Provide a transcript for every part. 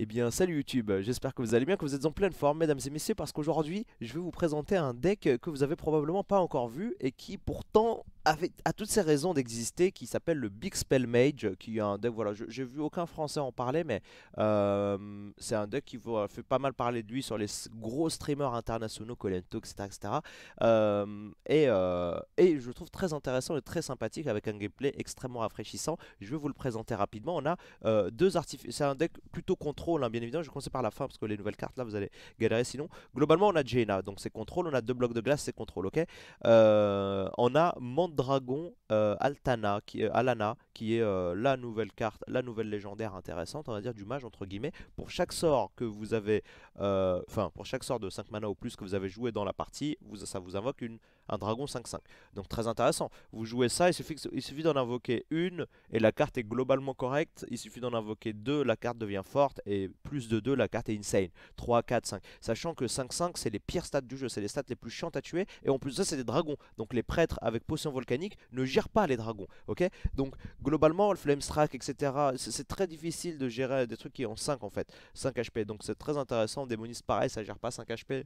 Eh bien salut YouTube, j'espère que vous allez bien, que vous êtes en pleine forme mesdames et messieurs parce qu'aujourd'hui je vais vous présenter un deck que vous avez probablement pas encore vu et qui pourtant à toutes ces raisons d'exister qui s'appelle le Big Spell Mage, euh, qui est un deck, voilà, j'ai vu aucun français en parler, mais euh, c'est un deck qui euh, fait pas mal parler de lui sur les gros streamers internationaux, Colento, etc. etc. et, et, je trouve très intéressant et très sympathique avec un gameplay extrêmement rafraîchissant. Je vais vous le présenter rapidement. On a deux artifices, c'est un deck plutôt contrôle, hein, bien évidemment. Je commencer par la fin parce que les nouvelles cartes là, vous allez galérer sinon. Globalement, on a Jaina, donc c'est contrôle, on a deux blocs de glace, c'est contrôle, ok On a Mand Dragon euh, Altana, qui, euh, Alana, qui est euh, la nouvelle carte, la nouvelle légendaire intéressante, on va dire, du mage, entre guillemets. Pour chaque sort que vous avez, enfin, pour chaque sort de 5 mana ou plus que vous avez joué dans la partie, ça vous invoque une un dragon 5-5. Donc très intéressant. Vous jouez ça, il suffit, d'en invoquer une et la carte est globalement correcte. Il suffit d'en invoquer deux, la carte devient forte et plus de deux, la carte est insane. 3, 4, 5. Sachant que 5-5, c'est les pires stats du jeu, c'est les stats les plus chiantes à tuer et en plus de ça, c'est des dragons. Donc les prêtres avec potion volcanique ne gèrent pas les dragons. Ok Donc globalement, le flame strike, etc. C'est très difficile de gérer des trucs qui ont 5 en fait. 5 HP. Donc c'est très intéressant. Démoniste pareil, ça gère pas 5 HP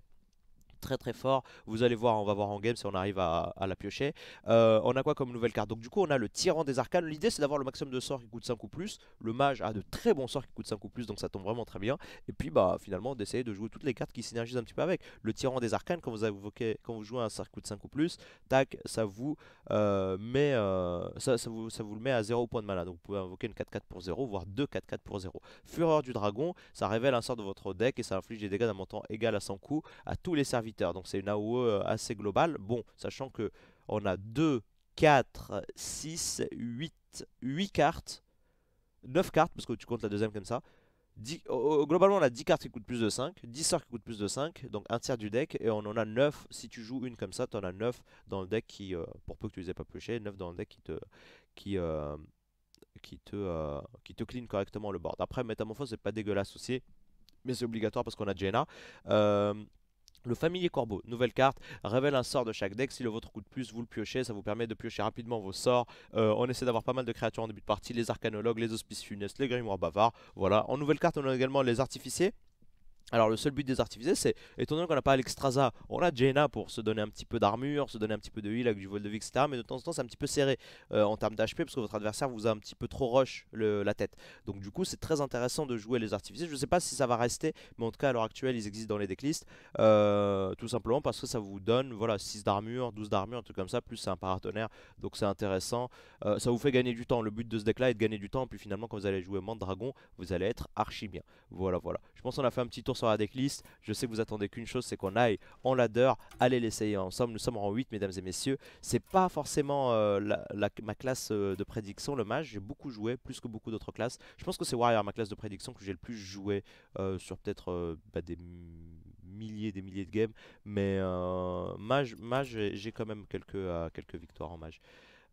très très fort. Vous allez voir, on va voir en game si on arrive à, la piocher. Euh, on a quoi comme nouvelle carte Donc du coup, on a le tyran des arcanes. L'idée, c'est d'avoir le maximum de sorts qui coûte 5 ou plus. Le mage a de très bons sorts qui coûtent 5 ou plus, donc ça tombe vraiment très bien. Et puis, bah finalement, d'essayer de jouer toutes les cartes qui synergisent un petit peu avec. Le tyran des arcanes, quand vous, avez invoqué, quand vous jouez un sort qui coûte 5 ou plus, tac, ça vous, euh, met, euh, ça, vous, ça vous le met à 0 points de mana. Donc vous pouvez invoquer une 4-4 pour 0, voire 2 4-4 pour 0. Fureur du dragon, ça révèle un sort de votre deck et ça inflige des dégâts d'un montant égal à 100 coups à tous les serviteurs donc c'est une AOE euh, assez globale. Bon, sachant que on a 2, 4, 6, 8, 8 cartes, 9 cartes, parce que tu comptes la deuxième comme ça. 10, globalement, on a 10 cartes qui coûtent plus de 5, 10 sorts qui coûtent plus de 5, donc un tiers du deck, et on en a 9. Si tu joues une comme ça, tu en as 9 dans le deck qui, euh, pour peu que tu les aies pas pioché, 9 dans le deck qui te. Qui, euh, qui te, qui te clean correctement le board. Après, Métamorphose, c'est pas dégueulasse aussi, mais c'est obligatoire parce qu'on a Jenna. Le familier corbeau, nouvelle carte, révèle un sort de chaque deck, si le vôtre de plus, vous le piochez, ça vous permet de piocher rapidement vos sorts, euh, on essaie d'avoir pas mal de créatures en début de partie, les arcanologues, les auspices funestes, les grimoires bavards, voilà. En nouvelle carte on a également les artificiers, alors le seul but des artificés c'est, étant donné qu'on n'a pas Alexstrasza, on a Jaina pour se donner un petit peu d'armure, se donner un petit peu de heal avec du vol de vie, etc. Mais de temps en temps c'est un petit peu serré euh, en termes d'HP parce que votre adversaire vous a un petit peu trop rush la tête. Donc du coup c'est très intéressant de jouer les artificés. Je ne sais pas si ça va rester, mais en tout cas à l'heure actuelle ils existent dans les decklists. Euh, tout simplement parce que ça vous donne voilà 6 d'armure, 12 d'armure, un truc comme ça, plus c'est un paratonnerre, donc c'est intéressant. Euh, ça vous fait gagner du temps. Le but de ce deck là est de gagner du temps, puis finalement quand vous allez jouer Mandragon, vous allez être archi bien. Voilà voilà. Je pense qu'on a fait un petit tour sur la decklist. Je sais que vous attendez qu'une chose, c'est qu'on aille en ladder. Allez l'essayer ensemble. Nous sommes en 8, mesdames et messieurs. C'est pas forcément euh, la, ma classe euh, de prédiction, le mage. J'ai beaucoup joué, plus que beaucoup d'autres classes. Je pense que c'est Warrior, ma classe de prédiction, que j'ai le plus joué euh, sur peut-être bah, des milliers des milliers de games. Mais mage, mage j'ai quand même quelques, quelques victoires en mage.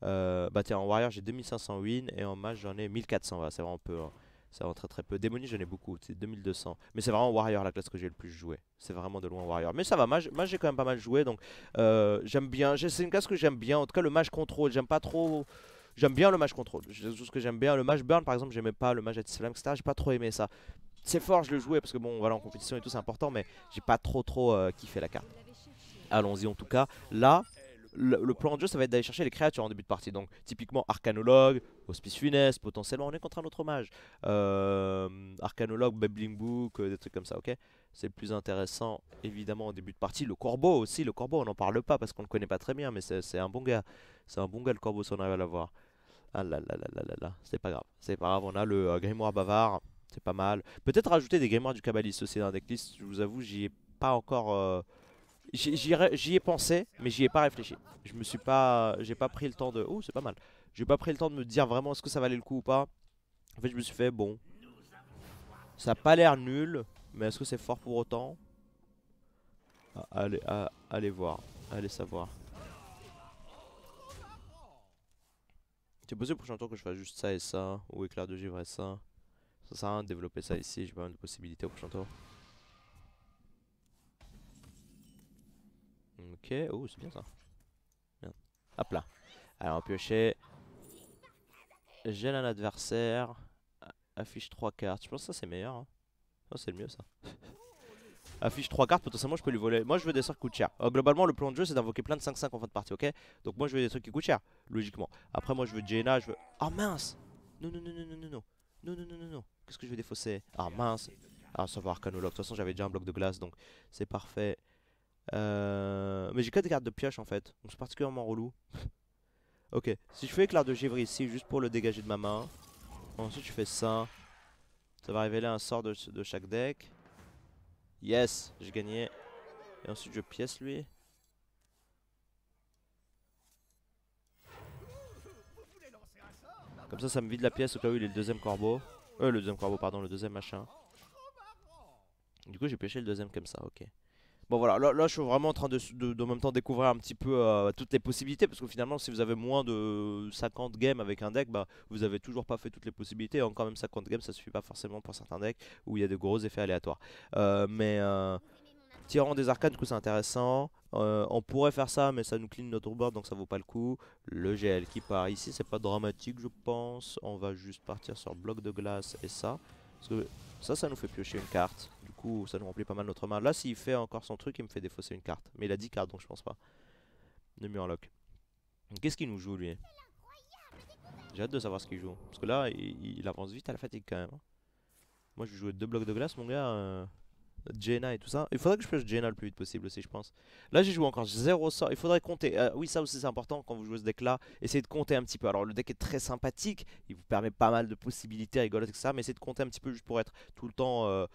Euh, bah en Warrior j'ai 2500 wins et en match j'en ai 1400. c'est vraiment peu. Hein. Ça rentre très très peu. Démonie, j'en ai beaucoup, c'est 2200. Mais c'est vraiment Warrior la classe que j'ai le plus joué. C'est vraiment de loin Warrior. Mais ça va, moi j'ai quand même pas mal joué, donc euh, j'aime bien. C'est une classe que j'aime bien. En tout cas, le Mage control j'aime pas trop. J'aime bien le Mage control, tout ce que j'aime bien. Le Mage burn, par exemple, j'aimais pas. Le Mage Slam, etc. J'ai pas trop aimé ça. C'est fort, je le jouais parce que bon, voilà, en compétition et tout, c'est important, mais j'ai pas trop trop euh, kiffé la carte. Allons-y en tout cas. Là, le, plan de jeu, ça va être d'aller chercher les créatures en début de partie. Donc, typiquement, Arcanologue, Hospice Finesse, potentiellement, on est contre un autre mage. Euh, Arcanologue, Babbling Book, euh, des trucs comme ça, ok C'est le plus intéressant, évidemment, en début de partie. Le Corbeau aussi, le Corbeau, on n'en parle pas parce qu'on le connaît pas très bien, mais c'est un bon gars. C'est un bon gars, le Corbeau, si on arrive à l'avoir. Ah là là là là là là, c'est pas grave. C'est pas grave, on a le euh, Grimoire Bavard, c'est pas mal. Peut-être rajouter des Grimoires du cabaliste aussi dans la decklist, je vous avoue, j'y ai pas encore... J'y ai, pensé, mais j'y ai pas réfléchi. Je me suis pas, j'ai pas pris le temps de. Oh, c'est pas mal. J'ai pas pris le temps de me dire vraiment est-ce que ça valait le coup ou pas. En fait, je me suis fait bon. Ça a pas l'air nul, mais est-ce que c'est fort pour autant ah, allez, ah, allez voir, allez savoir. C'est possible prochain tour que je fasse juste ça et ça, ou éclair de givre et ça. Ça sert à développer ça ici, j'ai pas mal de possibilités au prochain tour. Ok, oh c'est bien ça. Hop là. Alors piocher. gêne un adversaire. Affiche 3 cartes. Je pense que ça c'est meilleur. Hein. Oh, c'est le mieux ça. Affiche 3 cartes, potentiellement je peux lui voler. Moi je veux des sorts qui coûtent cher. Euh, globalement le plan de jeu c'est d'invoquer plein de 5-5 en fin de partie, ok Donc moi je veux des trucs qui coûtent cher, logiquement. Après moi je veux Jaina, je veux... Ah mince Non, non, non, non, non, non, non. Non, non, non, non, non. Qu'est-ce que je vais défausser Ah mince. Ah ça va Arcanologue, de toute façon j'avais déjà un bloc de glace donc c'est parfait. Euh, mais j'ai 4 cartes de pioche en fait, donc c'est particulièrement relou. ok, si je fais éclair de givre ici, juste pour le dégager de ma main. Ensuite je fais ça. Ça va révéler un sort de, chaque deck. Yes, j'ai gagné. Et ensuite je pièce lui. Comme ça, ça me vide la pièce au cas où il est le deuxième corbeau. Euh, le deuxième corbeau, pardon, le deuxième machin. Du coup, j'ai pêché le deuxième comme ça, ok. Bon voilà, là, je suis vraiment en train de, même temps découvrir un petit peu euh, toutes les possibilités parce que finalement si vous avez moins de 50 games avec un deck, bah, vous avez toujours pas fait toutes les possibilités. Et hein, encore même 50 games ça suffit pas forcément pour certains decks où il y a de gros effets aléatoires. Euh, mais euh, tirant des arcades du coup c'est intéressant. on pourrait faire ça mais ça nous clean notre board donc ça vaut pas le coup. Le GL qui part ici c'est pas dramatique je pense. On va juste partir sur bloc de glace et ça. Parce que ça ça nous fait piocher une carte coup ça nous remplit pas mal notre main. Là s'il fait encore son truc il me fait défausser une carte. Mais il a 10 cartes donc je pense pas. De lock Qu'est-ce qu'il nous joue lui J'ai hâte de savoir ce qu'il joue. Parce que là il, avance vite à la fatigue quand même. Hein. Moi je jouais deux blocs de glace mon gars. Euh... et tout ça. Il faudrait que je pêche Jaina le plus vite possible aussi, je pense. Là, j'ai joué encore 0 sort. Il faudrait compter. Euh, oui, ça aussi, c'est important quand vous jouez ce deck-là. Essayez de compter un petit peu. Alors, le deck est très sympathique. Il vous permet pas mal de possibilités rigolotes, ça. Mais essayez de compter un petit peu juste pour être tout le temps euh,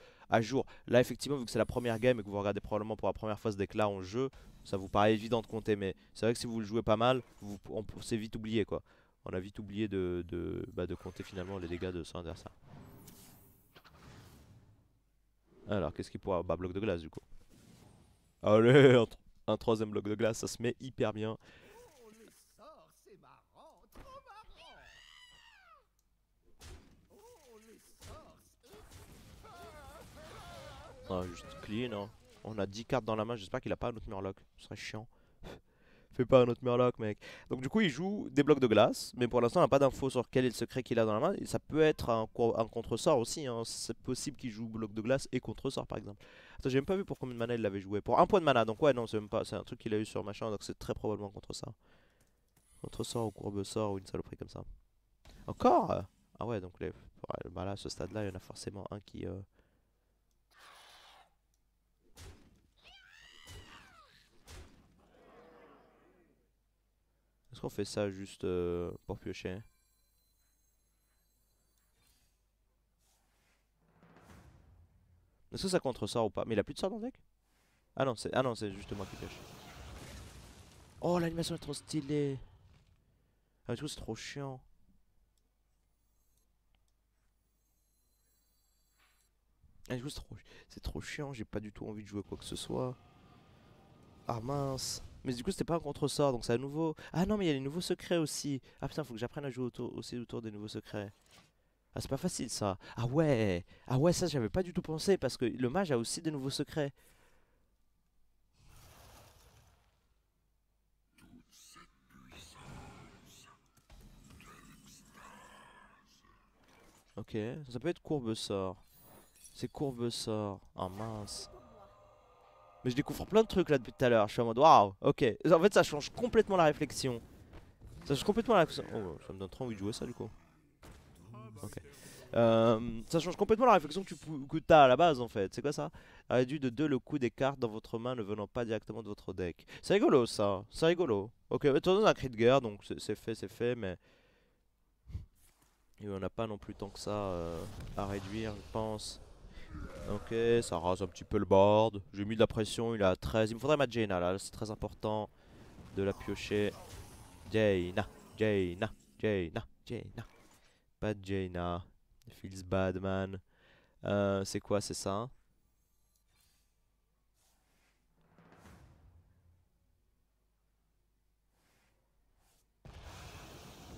jour. Là, effectivement, vu que c'est la première game et que vous regardez probablement pour la première fois ce deck en jeu, ça vous paraît évident de compter, mais c'est vrai que si vous le jouez pas mal, vous, on, s'est vite oublié quoi. On a vite oublié de, de, bah, de compter finalement les dégâts de son adversaire. Alors, qu'est-ce qu'il pourra Bah, bloc de glace du coup. Allez, un troisième bloc de glace, ça se met hyper bien. Ah, juste clean. Hein. On a 10 cartes dans la main, j'espère qu'il a pas un autre Murloc, ce serait chiant. Fais pas un autre Murloc, mec. Donc du coup, il joue des blocs de glace, mais pour l'instant, on n'a pas d'infos sur quel est le secret qu'il a dans la main. ça peut être un, contre-sort aussi, hein. c'est possible qu'il joue bloc de glace et contre-sort par exemple. j'ai même pas vu pour combien de mana il l'avait joué. Pour un point de mana, donc ouais, non, c'est même pas, c'est un truc qu'il a eu sur machin, donc c'est très probablement contre-sort. Contre-sort ou courbe-sort ou une saloperie comme ça. Encore Ah ouais, donc les, bah là, à ce stade-là, il y en a forcément un qui... Euh, Est-ce qu'on fait ça juste euh, pour piocher hein? Est-ce que ça contre ça ou pas Mais il a plus de sort dans le deck Ah non, c'est ah non, juste moi qui pioche. Oh, l'animation est trop stylée Ah mais du c'est trop chiant. Ah, du coup, c'est trop... trop chiant, j'ai pas du tout envie de jouer quoi que ce soit. Ah mince mais du coup, c'était pas un contre-sort, donc c'est à nouveau. Ah non, mais il y a les nouveaux secrets aussi. Ah putain, faut que j'apprenne à jouer autour, aussi autour des nouveaux secrets. Ah, c'est pas facile ça. Ah ouais, ah ouais, ça j'avais pas du tout pensé parce que le mage a aussi des nouveaux secrets. Ok, ça peut être courbe sort. C'est courbe sort. Ah mince. Mais je découvre plein de trucs là depuis tout à l'heure. Je suis en mode waouh, ok. En fait, ça change complètement la réflexion. Ça change complètement la. Oh, ça me donne trop envie de jouer ça du coup. Euh, ça change complètement la réflexion que tu as à la base en fait. C'est quoi ça Réduit de 2 le coût des cartes dans votre main ne venant pas directement de votre deck. C'est rigolo ça, c'est rigolo. Ok, mais on as un cri de guerre donc c'est fait, c'est fait, mais. Et on a pas non plus tant que ça euh, à réduire, je pense. Ok, ça rase un petit peu le board. J'ai mis de la pression, il a 13. Il me faudrait ma Jaina là, c'est très important de la piocher. Jaina, Jaina, Jaina, Jaina. Pas de Jaina. Feels bad man. Euh, c'est quoi, c'est ça hein?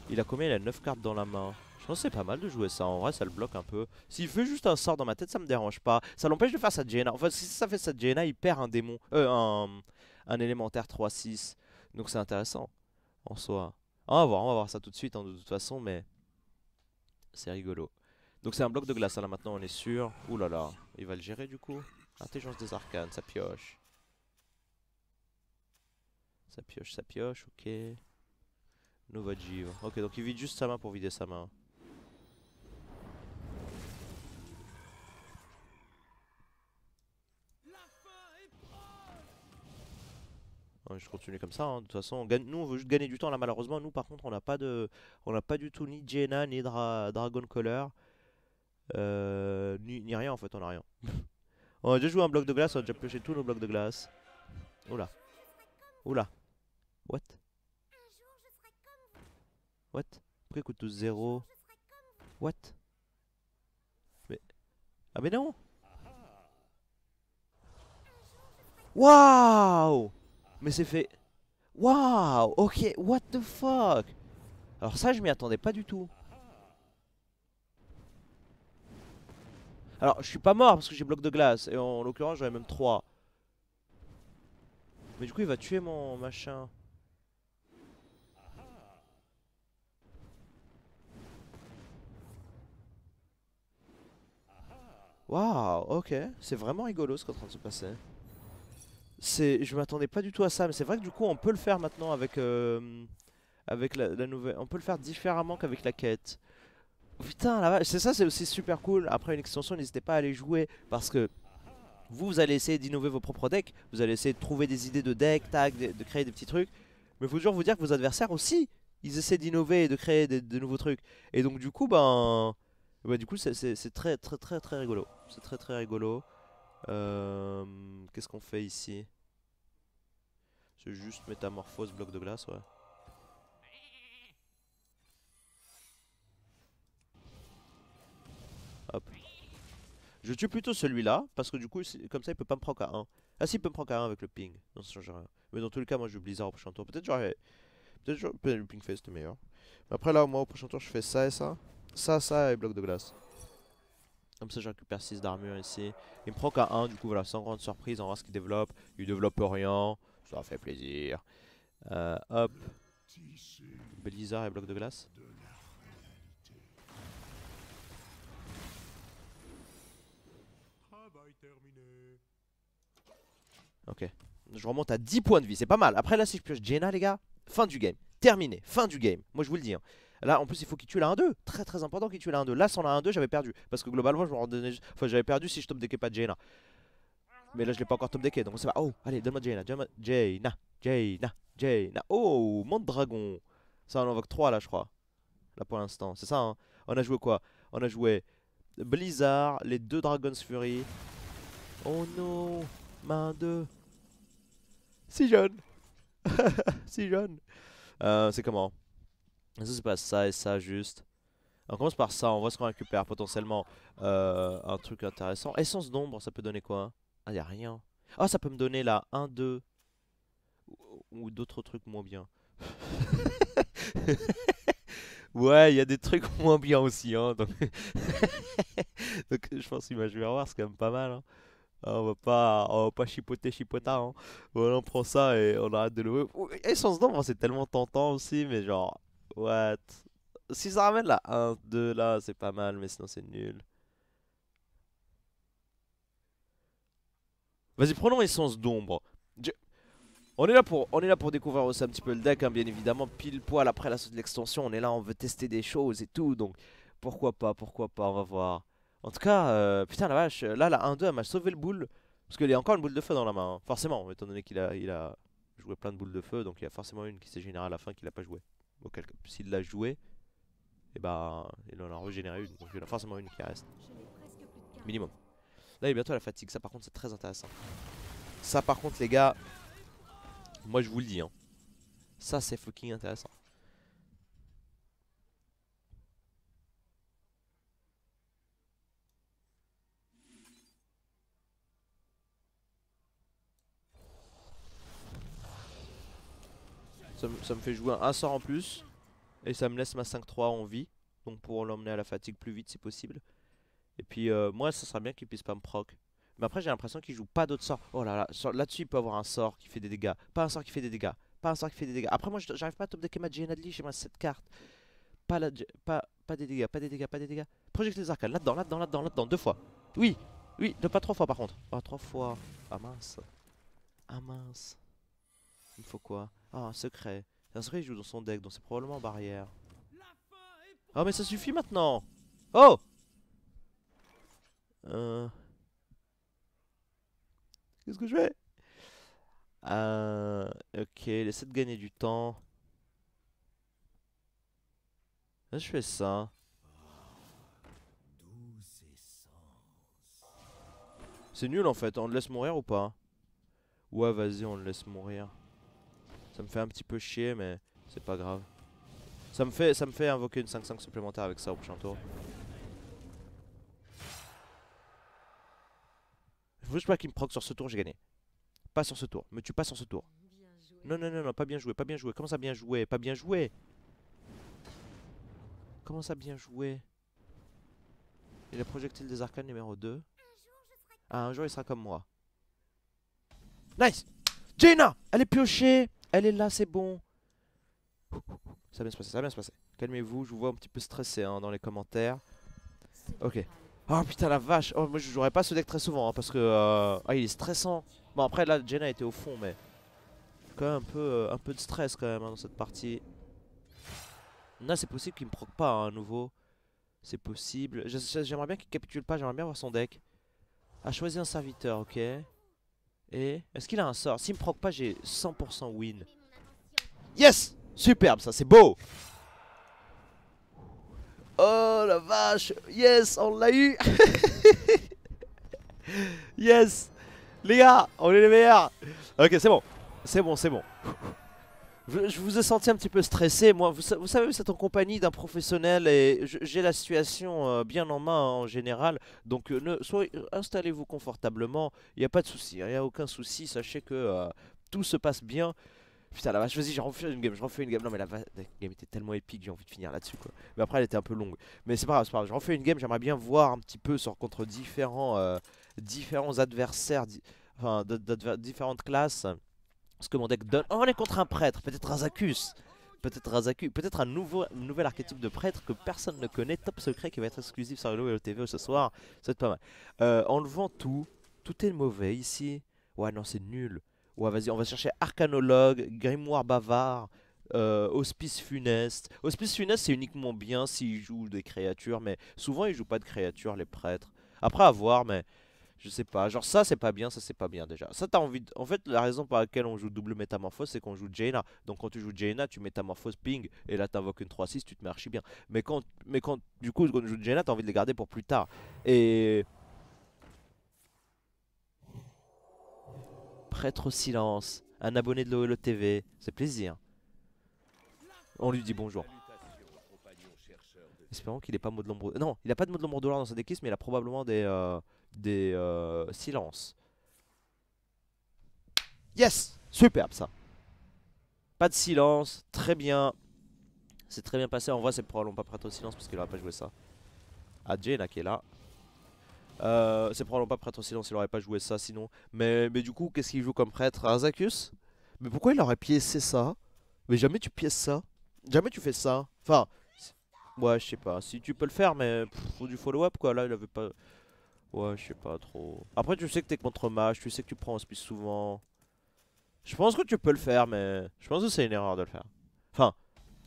Il a combien Il a 9 cartes dans la main. Je c'est pas mal de jouer ça. En vrai, ça le bloque un peu. S'il fait juste un sort dans ma tête, ça me dérange pas. Ça l'empêche de faire sa Jaina. Enfin, si ça fait sa Jaina, il perd un démon. Euh, un, élémentaire 3-6. Donc c'est intéressant. En soi. On va voir, on va voir ça tout de suite, hein, de toute façon, mais. C'est rigolo. Donc c'est un bloc de glace, hein, là maintenant, on est sûr. Ouh là là. Il va le gérer du coup. Intelligence des arcanes, ça pioche. Ça pioche, ça pioche, ok. Nova Jive. Ok, donc il vide juste sa main pour vider sa main. Hein, je continue comme ça. Hein. De toute façon, nous, on veut juste gagner du temps. Là, malheureusement, nous, par contre, on n'a pas de, on n'a pas du tout ni Jena, ni Dra... Dragon Color, euh, ni... rien en fait. On a rien. on a déjà joué un bloc de glace. On a déjà pioché tous nos blocs de glace. Oula. Oula. What What Pourquoi coûte tous 0 What Mais. Ah, mais non Waouh mais c'est fait. Waouh Ok, what the fuck Alors ça, je m'y attendais pas du tout. Alors, je suis pas mort parce que j'ai bloc de glace. Et en l'occurrence, j'en ai même 3. Mais du coup, il va tuer mon machin. Waouh, ok. C'est vraiment rigolo ce qu'on est en train de se passer je m'attendais pas du tout à ça, mais c'est vrai que du coup on peut le faire maintenant avec, euh, avec la, nouvelle, on peut le faire différemment qu'avec la quête. Putain la c'est ça c'est aussi super cool, après une extension n'hésitez pas à aller jouer parce que vous, vous allez essayer d'innover vos propres decks, vous allez essayer de trouver des idées de deck, tag, de, créer des petits trucs, mais faut toujours vous dire que vos adversaires aussi, ils essaient d'innover et de créer de nouveaux trucs. Et donc du coup, ben, ben du coup c'est très très très très rigolo, c'est très très rigolo. Euh, qu'est-ce qu'on fait ici juste métamorphose bloc de glace, ouais. Hop. Je tue plutôt celui-là, parce que du coup, comme ça, il peut pas me prendre qu'à 1. Ah si, il peut me prendre qu'à 1 avec le ping. Non, ça change rien. Mais dans tous les cas, moi, je joue Blizzard au prochain tour. Peut-être j'aurais... Peut-être j'aurais... le ping face, c'était meilleur. Mais après, là, moi, au prochain tour, je fais ça et ça. Ça, ça et bloc de glace. Comme ça, je récupère 6 d'armure ici. Il me prend qu'à 1, du coup, voilà, sans grande surprise, on verra ce qu'il développe. Il développe rien. Ça fait plaisir. Euh, hop. Blizzard et bloc de glace. Ok. Je remonte à 10 points de vie, c'est pas mal. Après là, si je pioche Jena, les gars, fin du game. Terminé, fin du game. Moi, je vous le dis. Hein. Là, en plus, il faut qu'il tue la 1-2. Très très important qu'il tue la 1-2. Là, sans la 1-2, j'avais perdu. Parce que globalement, je me rendais... Enfin, j'avais perdu si je top des pas Jenna. Mais là, je l'ai pas encore top decké, donc ça pas... Oh, allez, donne-moi Jaina, Jaina, Jaina, Jaina. Oh, dragon Ça, on en invoque 3 là, je crois. Là pour l'instant, c'est ça, hein. On a joué quoi On a joué Blizzard, les deux Dragon's Fury. Oh non, main 2. Si jeune. si jeune. c'est comment Ça, c'est pas ça et ça juste. On commence par ça, on voit ce qu'on récupère potentiellement. Euh, un truc intéressant. Essence d'ombre, ça peut donner quoi hein ah, y a rien. oh ça peut me donner là 1, 2. Ou d'autres trucs moins bien. ouais, il y a des trucs moins bien aussi. Hein, donc... je pense qu'il va jouer à voir, c'est quand même pas mal. Hein. Ah, on va pas, on va pas chipoter chipotard. Hein. on prend ça et on arrête de le. Et sans c'est tellement tentant aussi, mais genre, what? Si ça ramène la 1, 2 là, c'est pas mal, mais sinon c'est nul. Vas-y, prenons essence d'ombre. On est, là pour, on est là pour découvrir aussi un petit peu le deck, hein, bien évidemment, pile poil après la de l'extension, on est là, on veut tester des choses et tout, donc pourquoi pas, pourquoi pas, on va voir. En tout cas, euh, putain la vache, là la 1-2 elle m'a sauvé le boule, parce qu'il y a encore une boule de feu dans la main, hein, forcément, étant donné qu'il a, il a joué plein de boules de feu, donc il y a forcément une qui s'est générée à la fin qu'il a pas joué. s'il l'a joué, et eh bah, ben, il en a régénéré une, donc il y en a forcément une qui reste. Minimum. Là, il est bientôt la fatigue. Ça, par contre, c'est très intéressant. Ça, par contre, les gars, moi, je vous le dis. Hein. Ça, c'est fucking intéressant. Ça, ça, me fait jouer un sort en plus. Et ça me laisse ma 5-3 en vie. Donc pour l'emmener à la fatigue plus vite si possible. Et puis euh, moi, ça serait bien qu'il puisse pas me proc. Mais après, j'ai l'impression qu'il joue pas d'autres sorts. Oh là là, là-dessus, il peut avoir un sort qui fait des dégâts. Pas un sort qui fait des dégâts. Pas un sort qui fait des dégâts. Après, moi, j'arrive pas à top decker ma Adli J'ai ma cette carte. Pas, la, pas, pas des dégâts, pas des dégâts, pas des dégâts. Projecte les arcanes. Là-dedans, là-dedans, là-dedans, là-dedans. Deux fois. Oui, oui, deux pas trois fois par contre. Pas ah, trois fois. Ah mince. Ah mince. Il me faut quoi Ah, un secret. Un secret, il joue dans son deck, donc c'est probablement barrière. Oh mais ça suffit maintenant Oh Qu'est-ce que je fais euh, Ok, laissez de gagner du temps. je fais ça. C'est nul en fait, on le laisse mourir ou pas Ouais vas-y on le laisse mourir Ça me fait un petit peu chier mais c'est pas grave Ça me fait, ça me fait invoquer une 5-5 supplémentaire avec ça au prochain tour Je veux pas qu'il me proc sur ce tour, j'ai gagné. Pas sur ce tour, me tue pas sur ce tour. Non, non, non, pas bien joué, pas bien joué. Comment ça bien joué Pas bien joué Comment ça bien joué Et le projectile des arcanes numéro 2. Ah, un jour il sera comme moi. Nice Jaina Elle est piochée Elle est là, c'est bon. Ça va bien se passer, ça va bien se passer. Calmez-vous, je vous vois un petit peu stressé hein, dans les commentaires. Ok. Oh putain la vache oh, Moi je jouerai pas ce deck très souvent hein, parce que... Euh, ah il est stressant Bon après là Jenna était au fond mais... Quand même un peu, euh, un peu de stress quand même hein, dans cette partie. Non c'est possible qu'il me proc pas hein, à nouveau. C'est possible. J'aimerais bien qu'il capitule pas, j'aimerais bien voir son deck. A choisi un serviteur, ok. Et... Est-ce qu'il a un sort S'il me proc pas j'ai 100% win. Yes Superbe ça, c'est beau Oh la vache Yes, on l'a eu Yes Les gars, on est les meilleurs Ok, c'est bon. C'est bon, c'est bon. Je vous ai senti un petit peu stressé, moi. Vous, savez, vous êtes en compagnie d'un professionnel et j'ai la situation euh, bien en main hein, en général. Donc, euh, soyez, installez-vous confortablement. Il n'y a pas de souci, hein. il n'y a aucun souci. Sachez que euh, tout se passe bien. Putain la vache, vas-y, je refais une game, je refais une game. Non mais la, game était tellement épique, j'ai envie de finir là-dessus quoi. Mais après elle était un peu longue. Mais c'est pas grave, c'est pas grave. Je refais une game, j'aimerais bien voir un petit peu sur contre différents euh, différents adversaires, enfin différentes classes ce que mon deck donne. Oh, on est contre un prêtre, peut-être Razakus. Peut-être Razakus, peut-être un nouveau nouvel archétype de prêtre que personne ne connaît, top secret qui va être exclusif sur le TV ce soir. Ça va être pas mal. Euh, enlevant tout, tout est mauvais ici. Ouais, non, c'est nul. Ouais, vas-y, on va chercher arcanologue, grimoire bavard, euh, hospice funeste. Hospice funeste, c'est uniquement bien s'ils joue des créatures, mais souvent ils jouent pas de créatures, les prêtres. Après, à voir, mais je sais pas. Genre, ça, c'est pas bien, ça, c'est pas bien déjà. Ça, envie. En fait, la raison pour laquelle on joue double métamorphose, c'est qu'on joue Jaina. Donc, quand tu joues Jaina, tu métamorphoses ping, et là, t'invoques une 3-6, tu te marches bien. Mais quand, mais quand du coup, quand tu joues Jaina, t'as envie de les garder pour plus tard. Et prêtre au silence, un abonné de l'OLO TV, c'est plaisir. On lui dit bonjour. Espérons qu'il n'ait pas mot de l'ombre. Non, il n'a pas de mot de l'ombre de dans sa déquisse, mais il a probablement des, euh, des euh, silences. Yes Superbe ça. Pas de silence, très bien. C'est très bien passé. En vrai, c'est probablement pas prêtre au silence parce qu'il n'aura pas joué ça. Adjé là qui est là. Euh, c'est probablement pas prêtre silence, il aurait pas joué ça sinon. Mais, mais du coup, qu'est-ce qu'il joue comme prêtre Arzacus Mais pourquoi il aurait piécé ça Mais jamais tu pièces ça. Jamais tu fais ça. Enfin, ouais, je sais pas. Si tu peux le faire, mais pour du follow-up quoi. Là, il avait pas. Ouais, je sais pas trop. Après, tu sais que t'es contre mage, tu sais que tu prends un spice souvent. Je pense que tu peux le faire, mais je pense que c'est une erreur de le faire. Enfin,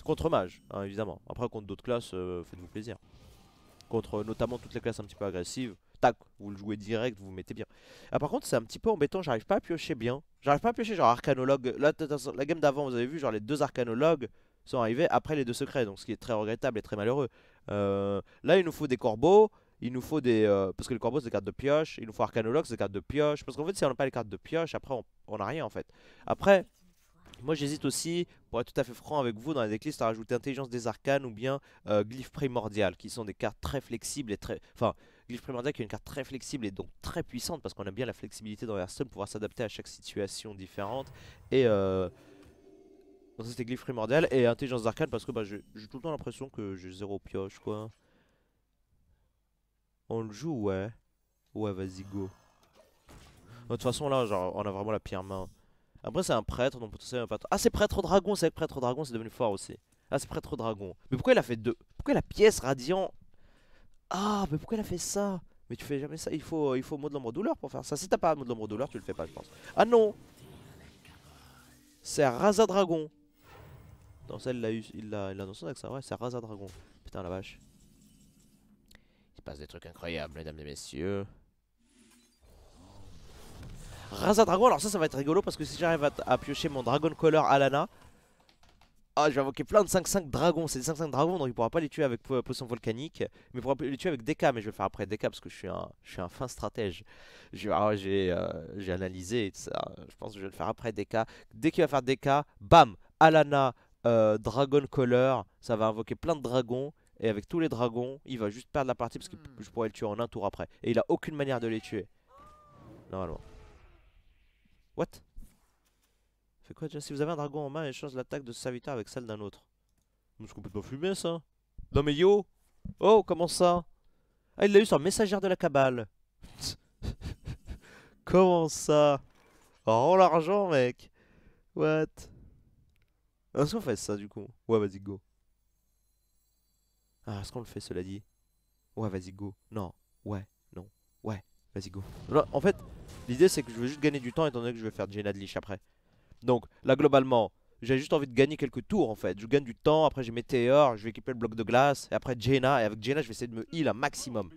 contre mage, hein, évidemment. Après, contre d'autres classes, euh, faites-vous plaisir. Contre notamment toutes les classes un petit peu agressives tac, vous le jouez direct, vous vous mettez bien. Ah, par contre, c'est un petit peu embêtant, j'arrive pas à piocher bien. J'arrive pas à piocher genre arcanologue. Là, la game d'avant, vous avez vu, genre les deux arcanologues sont arrivés après les deux secrets, donc ce qui est très regrettable et très malheureux. Euh, là, il nous faut des corbeaux, il nous faut des... Euh, parce que les corbeaux, c'est des cartes de pioche, il nous faut arcanologue, c'est des cartes de pioche, parce qu'en fait, si on n'a pas les cartes de pioche, après, on n'a rien, en fait. Après, moi, j'hésite aussi, pour être tout à fait franc avec vous, dans la decklist, à rajouter intelligence des arcanes ou bien euh, primordial, qui sont des cartes très flexibles et très... Enfin, Glyph Primordial qui est une carte très flexible et donc très puissante parce qu'on a bien la flexibilité dans Hearthstone, pouvoir s'adapter à chaque situation différente. Et euh... donc ça c'était Glyph Primordial et Intelligence d'Arcane parce que bah, j'ai tout le temps l'impression que j'ai zéro pioche quoi. On le joue ouais. Ouais vas-y go. De toute façon là genre on a vraiment la pire main. Après c'est un prêtre donc potentiellement pas Ah c'est prêtre dragon, c'est que prêtre dragon c'est devenu fort aussi. Ah c'est prêtre dragon. Mais pourquoi il a fait deux Pourquoi la pièce radiant ah, mais pourquoi elle a fait ça Mais tu fais jamais ça. Il faut, il faut mot de l'ombre douleur pour faire ça. Si t'as pas mot de l'ombre douleur, tu le fais pas, je pense. Ah non C'est Raza Dragon. Non, celle, il l'a il a, dans avec ah ça, Ouais, c'est Raza Dragon. Putain, la vache. Il se passe des trucs incroyables, mesdames et messieurs. Raza Dragon, alors ça, ça va être rigolo parce que si j'arrive à, piocher mon Dragon Color Alana, ah, je vais invoquer plein de 5-5 dragons. C'est des 5-5 dragons, donc il pourra pas les tuer avec poisson volcanique. Mais il pourra les tuer avec DK. Mais je vais le faire après DK parce que je suis un, je suis un fin stratège. Ah, euh, j'ai analysé et tout ça. Je pense que je vais le faire après DK. Dès qu'il va faire DK, bam Alana, euh, Dragon Caller. Ça va invoquer plein de dragons. Et avec tous les dragons, il va juste perdre la partie parce que hmm. je pourrais le tuer en un tour après. Et il a aucune manière de les tuer. Normalement. What si vous avez un dragon en main, change l'attaque de serviteur avec celle d'un autre. C'est complètement fumé ça. Non mais yo Oh, comment ça Ah, il l'a eu sur Messagère de la Cabale. comment ça Oh l'argent, mec What ah, Est-ce qu'on fait ça du coup Ouais, vas-y, go. Ah, est-ce qu'on le fait, cela dit Ouais, vas-y, go. Non, ouais, non, ouais, vas-y, go. En fait, l'idée c'est que je veux juste gagner du temps étant donné que je vais faire Jenna de Lich après. Donc là, globalement, j'ai juste envie de gagner quelques tours en fait. Je gagne du temps, après j'ai Théor, je vais équiper le bloc de glace, et après Jaina, et avec Jaina je vais essayer de me heal un maximum.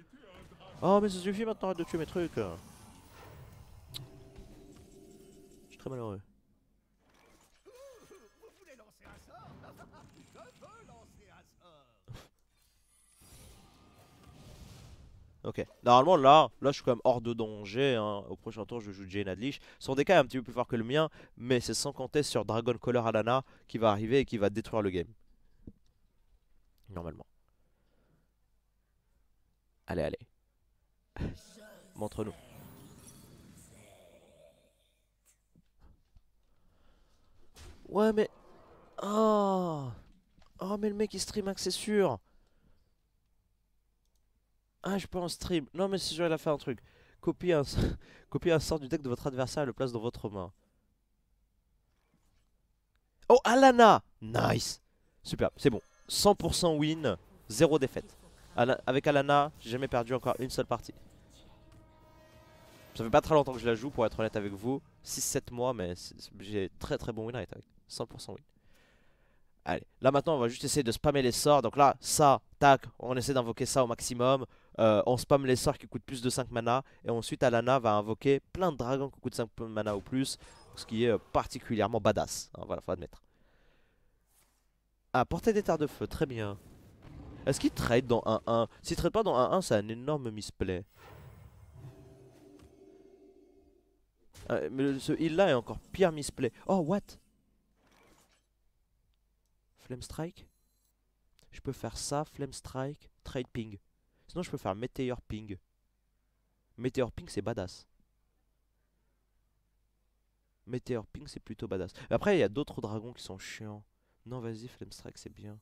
Oh mais ça suffit maintenant, de tuer mes trucs. Je suis très malheureux. Ok. Normalement, là, là, je suis quand même hors de danger. Hein. Au prochain tour, je joue Jane Lich Son DK est un petit peu plus fort que le mien, mais c'est sans compter sur Dragon Color Alana qui va arriver et qui va détruire le game. Normalement. Allez, allez. Montre-nous. Ouais, mais... Oh Oh, mais le mec, il stream, hein, c'est sûr ah, je peux en stream. Non, mais si je il a fait un truc. Copie un, sort du deck de votre adversaire et le place dans votre main. Oh, Alana Nice Super, c'est bon. 100% win, 0 défaite. avec Alana, j'ai jamais perdu encore une seule partie. Ça fait pas très longtemps que je la joue pour être honnête avec vous. 6-7 mois, mais j'ai très très bon win rate avec. 100% win. Allez, là maintenant on va juste essayer de spammer les sorts. Donc là, ça, tac, on essaie d'invoquer ça au maximum. Euh, on spam les sorts qui coûtent plus de 5 mana et ensuite Alana va invoquer plein de dragons qui coûtent 5 mana ou plus ce qui est euh, particulièrement badass, hein, voilà faut admettre. Ah portée des de feu, très bien. Est-ce qu'il trade dans 1-1 S'il trade pas dans 1-1 c'est un énorme misplay. Ah, mais ce heal là est encore pire misplay. Oh what Flame strike Je peux faire ça, flame strike, trade ping. Sinon, je peux faire Meteor Ping. Meteor Ping, c'est badass. Meteor Ping, c'est plutôt badass. Après, il y a d'autres dragons qui sont chiants. Non, vas-y, Flamestrike, c'est bien.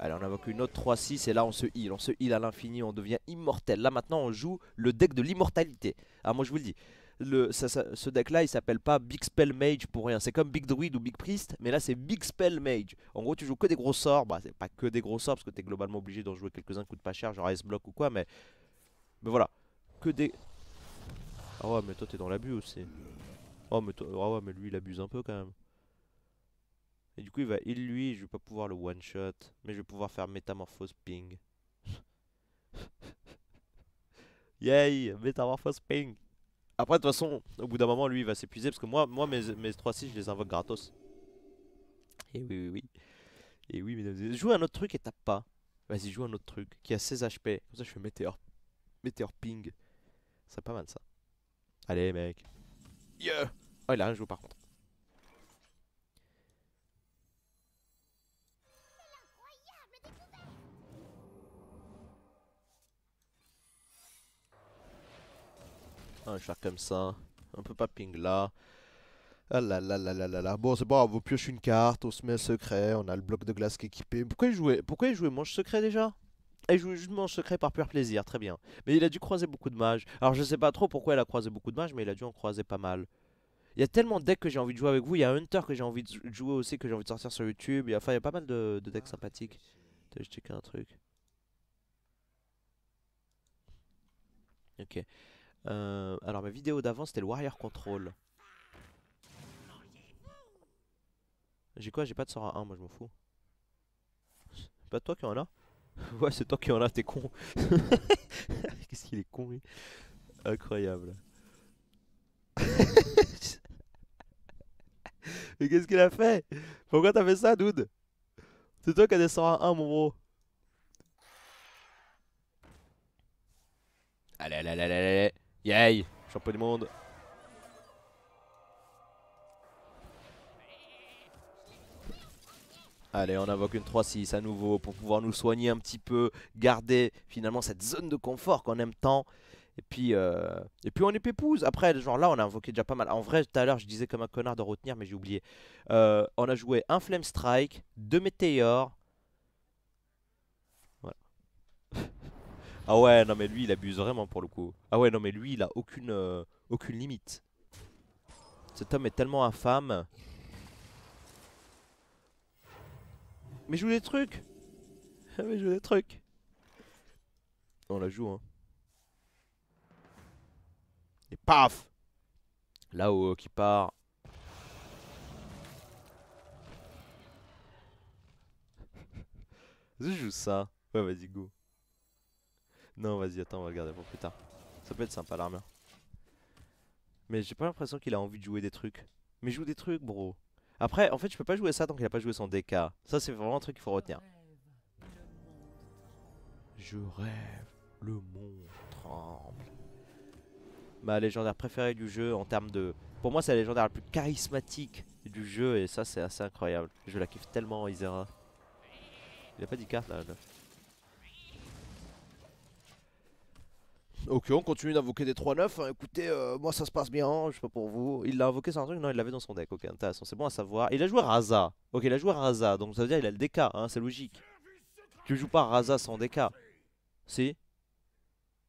Allez, on invoque une autre 3-6 et là on se heal, on se heal à l'infini, on devient immortel. Là maintenant on joue le deck de l'immortalité. Ah moi je vous le dis, ce deck-là, il s'appelle pas Big Spell Mage pour rien. C'est comme Big Druid ou Big Priest, mais là c'est Big Spell Mage. En gros, tu joues que des gros sorts. Bah, c'est pas que des gros sorts parce que t'es globalement obligé d'en jouer quelques-uns qui coûtent pas cher, genre S-Block ou quoi, mais. Mais voilà. Que des. Ah ouais, mais toi t'es dans l'abus aussi. Oh, mais toi... ah ouais, mais lui il abuse un peu quand même. Et du coup, il va il lui, je vais pas pouvoir le one shot, mais je vais pouvoir faire métamorphose ping. Yay, métamorphose ping. Après, de toute façon, au bout d'un moment, lui, il va s'épuiser. Parce que moi, moi mes, mes 3-6, je les invoque gratos. Et oui, oui, oui. Et oui, mesdames et Joue un autre truc et tape pas. Vas-y, joue un autre truc qui a 16 HP. Comme ça, je fais météor. meteor ping. C'est pas mal ça. Allez, mec. Yeah! Oh, il a rien joué par contre. Un faire comme ça. Un peu ping là. Ah là là là là là Bon, c'est bon, on pioche une carte, on se met un secret, on a le bloc de glace qui est équipé. Pourquoi il jouait, pourquoi il jouait manche secret déjà il jouait juste manche secret par pur plaisir, très bien. Mais il a dû croiser beaucoup de mages. Alors je sais pas trop pourquoi il a croisé beaucoup de mages, mais il a dû en croiser pas mal. Il y a tellement de decks que j'ai envie de jouer avec vous. Il y a Hunter que j'ai envie de jouer aussi, que j'ai envie de sortir sur YouTube. enfin, il y a pas mal de, decks sympathiques. Je checker un truc. Ok. Euh, alors ma vidéo d'avant c'était le Warrior Control. J'ai quoi J'ai pas de sort à 1, moi je m'en fous. C'est Pas toi qui en a Ouais c'est toi qui en a, t'es con. Qu'est-ce qu'il est con lui Incroyable. Mais qu'est-ce qu'il a fait Pourquoi t'as fait ça dude C'est toi qui as des sorts à 1 mon bro. Allez, allez, allez, allez, allez. Yay Champion du monde Allez, on invoque une 3-6 à nouveau pour pouvoir nous soigner un petit peu, garder finalement cette zone de confort qu'on aime tant. Et puis, euh, et puis on est pépouze. Après, genre là, on a invoqué déjà pas mal. En vrai, tout à l'heure, je disais comme un connard de retenir, mais j'ai oublié. Euh, on a joué un Flame Strike, deux Météores. Voilà. Ah ouais, non mais lui, il abuse vraiment pour le coup. Ah ouais, non mais lui, il a aucune, euh, aucune limite. Cet homme est tellement infâme. Mais joue des trucs Mais joue des trucs On la joue, hein. Et paf là où euh, qui part. Je joue ça. Ouais, vas-y, go. Non, vas-y, attends, on va regarder pour plus tard. Ça peut être sympa l'armure. Mais j'ai pas l'impression qu'il a envie de jouer des trucs. Mais joue des trucs, bro. Après, en fait, je peux pas jouer ça tant qu'il a pas joué son DK. Ça, c'est vraiment un truc qu'il faut retenir. Je rêve, le monde tremble. Ma légendaire préférée du jeu en termes de... Pour moi, c'est la légendaire la plus charismatique du jeu et ça, c'est assez incroyable. Je la kiffe tellement, Isera. Il a pas dit cartes là, Ok, on continue d'invoquer des 3-9. Hein. écoutez, euh, moi ça se passe bien, je sais pas pour vous. Il l'a invoqué sans un truc Non, il l'avait dans son deck. Ok, intéressant, c'est bon à savoir. il a joué Raza. Ok, il a joué Raza, donc ça veut dire il a le DK, hein, c'est logique. Tu joues pas Raza sans DK. Si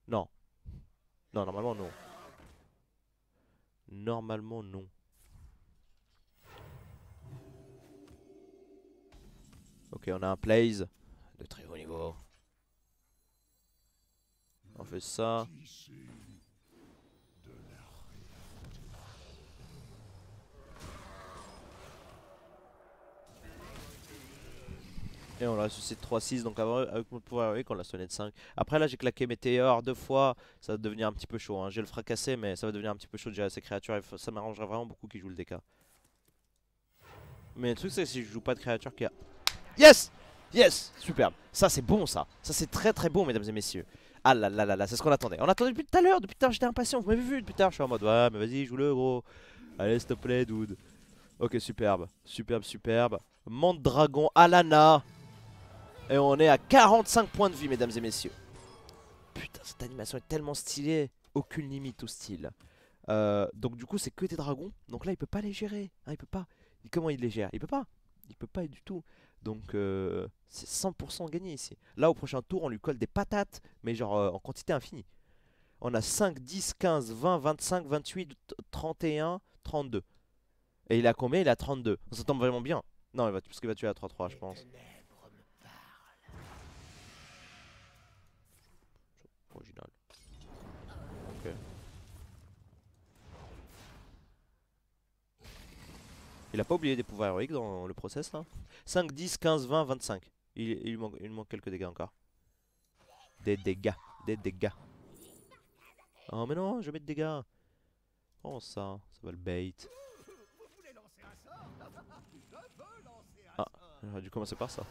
Non. Non, normalement non. Normalement non. Ok, on a un plays de très haut niveau. On fait ça. Et on l'a associé de 3-6, donc avec mon pouvoir avec on l'a sonné de 5. Après là, j'ai claqué Météor deux fois, ça va devenir un petit peu chaud. Hein. J'ai le fracassé, mais ça va devenir un petit peu chaud déjà gérer ces créatures, ça m'arrangerait vraiment beaucoup qu'ils jouent le DK. Mais le truc, c'est que si je joue pas de créature qui a... Yes Yes Superbe Ça, c'est bon, ça Ça, c'est très très bon, mesdames et messieurs. Ah là là là là, c'est ce qu'on attendait. On attendait depuis tout à l'heure, depuis tout à l'heure j'étais impatient, vous m'avez vu depuis tout à l'heure, je suis en mode ouais mais vas-y joue le gros. Allez s'il te plaît dude. Ok superbe, superbe, superbe. dragon Alana. Et on est à 45 points de vie mesdames et messieurs. Putain cette animation est tellement stylée, aucune limite au style. Euh, donc du coup c'est que des dragons, donc là il peut pas les gérer, hein, il peut pas. Comment il les gère Il peut pas, il peut pas du tout. Donc euh, c'est 100% gagné ici. Là au prochain tour on lui colle des patates, mais genre euh, en quantité infinie. On a 5, 10, 15, 20, 25, 28, 31, 32. Et il a combien Il a 32. On s'entend vraiment bien. Non, il va, parce qu'il va tuer à 3-3 je pense. Il a pas oublié des pouvoirs héroïques dans le process là 5, 10, 15, 20, 25. Il, lui manque, manque quelques dégâts encore. Des dégâts, des dégâts. Oh mais non, je mets de dégâts. Oh ça, hein, ça va le bait. Ah, j'aurais dû commencer par ça.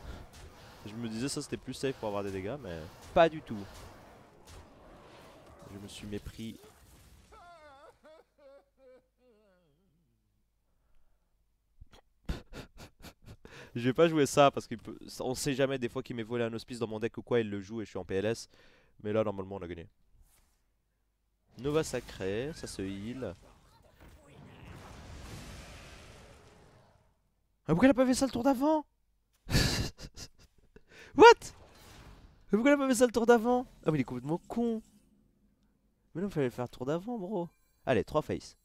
Je me disais ça c'était plus safe pour avoir des dégâts, mais pas du tout. Je me suis mépris je vais pas jouer ça parce qu'on sait jamais des fois qu'il m'est volé un hospice dans mon deck ou quoi, il le joue et je suis en PLS. Mais là, normalement, on a gagné. Nova sacré, ça se heal. Ah, pourquoi il a pas fait ça le tour d'avant What pourquoi il a pas fait ça le tour d'avant Ah, mais il est complètement con. Mais non, il fallait faire le tour d'avant, bro. Allez, 3 face.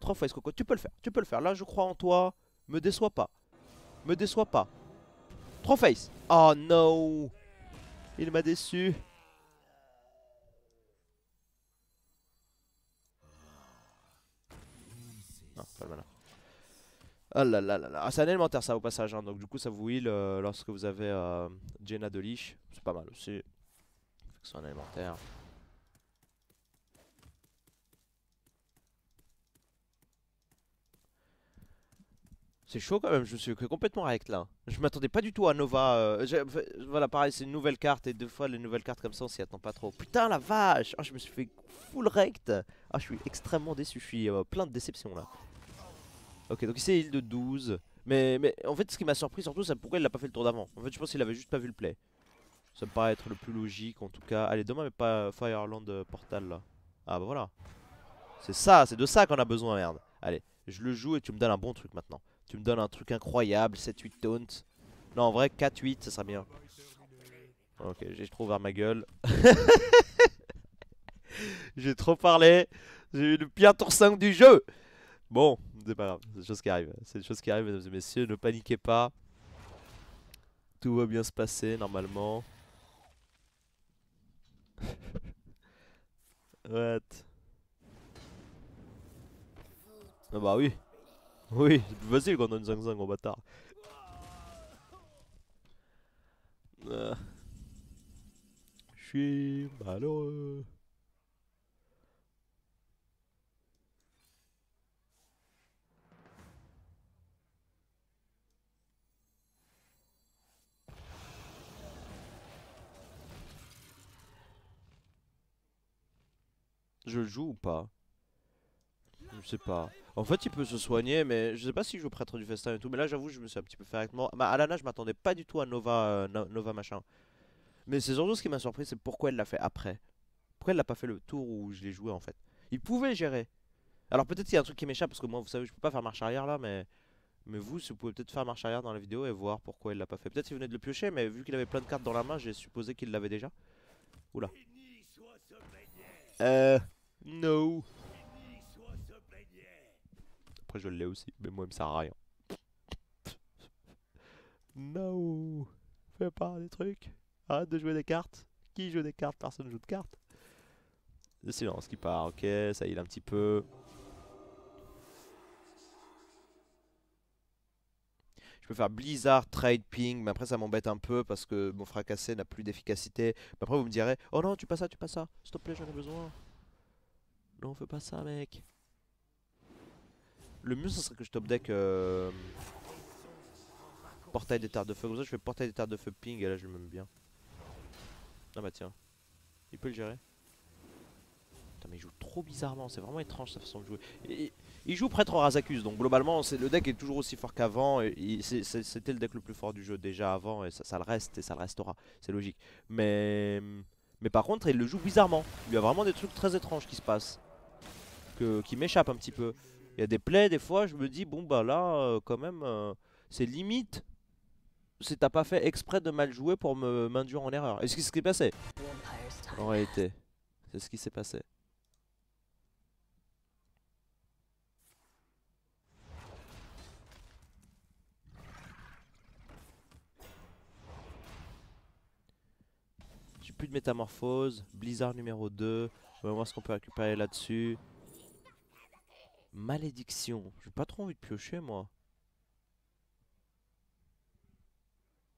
3 face, Coco. Tu peux le faire, tu peux le faire. Là, je crois en toi. Me déçois pas. Me déçois pas. Trop face. Oh no. Il m'a déçu. Non, pas le oh ah là là là là. Ah, c'est un élémentaire ça au passage. Hein. Donc du coup ça vous heal euh, lorsque vous avez euh, Jenna de Lich. C'est pas mal aussi. Fait que c'est un élémentaire. C'est chaud quand même, je me suis complètement avec là. Je m'attendais pas du tout à Nova. Euh, voilà, pareil, c'est une nouvelle carte et deux fois les nouvelles cartes comme ça, on s'y attend pas trop. Putain la vache oh, Je me suis fait full rect Ah, je suis extrêmement déçu, je suis euh, plein de déceptions là. Ok, donc ici il de 12. Mais, mais en fait, ce qui m'a surpris surtout, c'est pourquoi il a pas fait le tour d'avant. En fait, je pense qu'il avait juste pas vu le play. Ça me paraît être le plus logique en tout cas. Allez, demain, mais pas Fireland euh, Portal là. Ah bah voilà. C'est ça, c'est de ça qu'on a besoin, merde. Allez, je le joue et tu me donnes un bon truc maintenant. Tu me donnes un truc incroyable, 7-8 taunt. Non, en vrai, 4-8, ça sera bien. Ok, j'ai trop ouvert ma gueule. j'ai trop parlé. J'ai eu le pire tour 5 du jeu. Bon, c'est pas grave, c'est une chose qui arrive C'est des choses qui arrivent, mesdames et messieurs. Ne paniquez pas. Tout va bien se passer normalement. What? Ah bah oui. Oui, vas-y le Gordon zang zang au oh, bâtard. Ah. Je suis malheureux. Je joue ou pas je sais pas. En fait, il peut se soigner, mais je sais pas si je veux prêtre du festin et tout. Mais là, j'avoue, je me suis un petit peu fait avec moi Bah, Alana, je m'attendais pas du tout à Nova, euh, Nova machin. Mais c'est surtout ce qui m'a surpris, c'est pourquoi elle l'a fait après. Pourquoi elle l'a pas fait le tour où je l'ai joué en fait. Il pouvait gérer. Alors peut-être qu'il y a un truc qui m'échappe parce que moi, vous savez, je peux pas faire marche arrière là, mais. Mais vous, vous pouvez peut-être faire marche arrière dans la vidéo et voir pourquoi elle l'a pas fait. Peut-être qu'il venait de le piocher, mais vu qu'il avait plein de cartes dans la main, j'ai supposé qu'il l'avait déjà. Oula. Euh. No après je l'ai aussi, mais moi il me sert à rien. No Fais pas des trucs Arrête de jouer des cartes Qui joue des cartes Personne joue de cartes Le silence qui part, ok, ça il un petit peu. Je peux faire Blizzard, Trade, Ping, mais après ça m'embête un peu parce que mon fracassé n'a plus d'efficacité. après vous me direz, oh non, tu passes ça, tu passes ça, s'il te plaît, j'en ai besoin. Non, fais pas ça, mec. Le mieux, ce serait que je top deck euh... portail des terres de feu. Comme ça, je fais portail des terres de feu ping et là, je le mets bien. Ah bah tiens, il peut le gérer. Putain, mais il joue trop bizarrement, c'est vraiment étrange sa façon de jouer. il joue prêtre Razakus, donc globalement, le deck est toujours aussi fort qu'avant. C'était le deck le plus fort du jeu déjà avant et ça, le reste et ça le restera, c'est logique. Mais. par contre, il le joue bizarrement. Il y a vraiment des trucs très étranges qui se passent. qui m'échappent un petit peu. Il y a des plaies, des fois, je me dis, bon, bah là, euh, quand même, euh, c'est limite. si t'as pas fait exprès de mal jouer pour me m'induire en erreur. Et ce qui s'est passé En réalité, c'est ce qui s'est passé. J'ai plus de métamorphose, Blizzard numéro 2, on va voir ce qu'on peut récupérer là-dessus. Malédiction. J'ai pas trop envie de piocher, moi.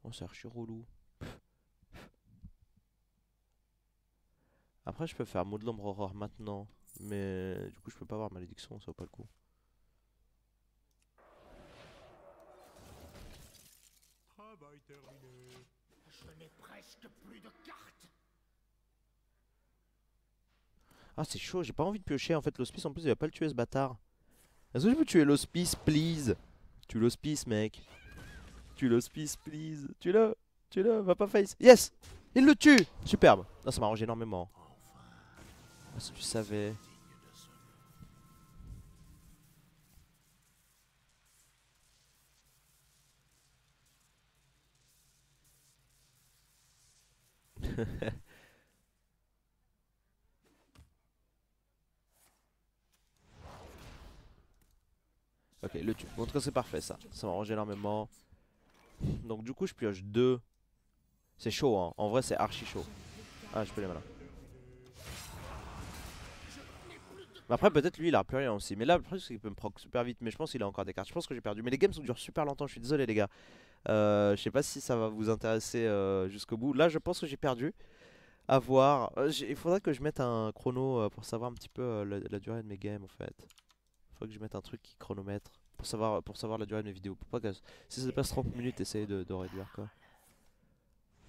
Oh, c'est archi relou. Après, je peux faire mot l'ombre aurore maintenant. Mais du coup, je peux pas avoir malédiction, ça vaut pas le coup. Ah, c'est chaud, j'ai pas envie de piocher. En fait, l'hospice en plus, il va pas le tuer ce bâtard. Est-ce que je peux tuer l'hospice, please Tue l'hospice, mec. Tue l'hospice, please. Tu le tu le Va pas face. Yes Il le tue Superbe. Non, ça m'arrange énormément. Ah, si tu savais. Ok, le tube. En tout c'est parfait ça. Ça m'arrange énormément. Donc, du coup, je pioche deux C'est chaud, hein. En vrai, c'est archi chaud. Ah, je peux les malins. Mais après, peut-être lui, il a plus rien aussi. Mais là, je pense qu'il peut me proc super vite. Mais je pense qu'il a encore des cartes. Je pense que j'ai perdu. Mais les games sont durent super longtemps. Je suis désolé, les gars. Euh, je sais pas si ça va vous intéresser euh, jusqu'au bout. Là, je pense que j'ai perdu. A voir. Euh, il faudrait que je mette un chrono pour savoir un petit peu la durée de mes games, en fait. Faut que je mette un truc qui chronomètre pour savoir, pour savoir la durée de mes vidéos. Pour pas que si ça dépasse 30 minutes, essayez de, réduire quoi.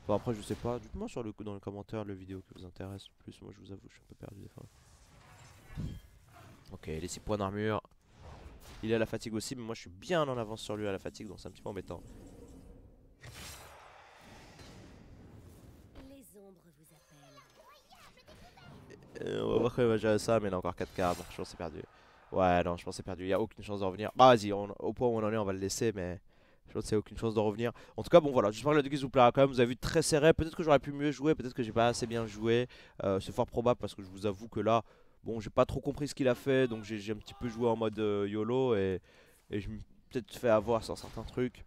Bon après je sais pas, dites-moi sur le coup dans le commentaire le vidéo qui vous intéresse plus, moi je vous avoue je suis un peu perdu des fois. Ok les 6 points d'armure. Il est à la fatigue aussi mais moi je suis bien en avance sur lui à la fatigue donc c'est un petit peu embêtant. Euh, on va voir comment va gérer ça mais il a encore 4 cartes, je pense c'est perdu. Ouais, non, je pense que c'est perdu. Il n'y a aucune chance de revenir. Bah, vas-y, au point où on en est, on va le laisser, mais je pense qu'il n'y a aucune chance de revenir. En tout cas, bon, voilà, j'espère que la déguise vous plaira quand même. Vous avez vu très serré. Peut-être que j'aurais pu mieux jouer, peut-être que j'ai pas assez bien joué. Euh, c'est fort probable parce que je vous avoue que là, bon, j'ai pas trop compris ce qu'il a fait, donc j'ai un petit peu joué en mode euh, YOLO et, et je me peut-être fait avoir sur certains trucs.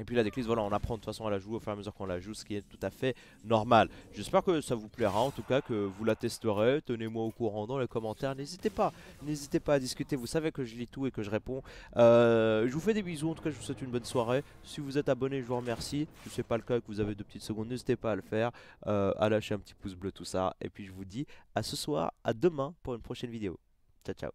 Et puis la déclise, voilà, on apprend de toute façon à la jouer au fur et à mesure qu'on la joue, ce qui est tout à fait normal. J'espère que ça vous plaira, en tout cas que vous la testerez. Tenez-moi au courant dans les commentaires, n'hésitez pas, n'hésitez pas à discuter. Vous savez que je lis tout et que je réponds. Euh, je vous fais des bisous, en tout cas je vous souhaite une bonne soirée. Si vous êtes abonné, je vous remercie. Si ce n'est pas le cas, que vous avez deux petites secondes, n'hésitez pas à le faire, euh, à lâcher un petit pouce bleu, tout ça. Et puis je vous dis à ce soir, à demain pour une prochaine vidéo. Ciao, ciao.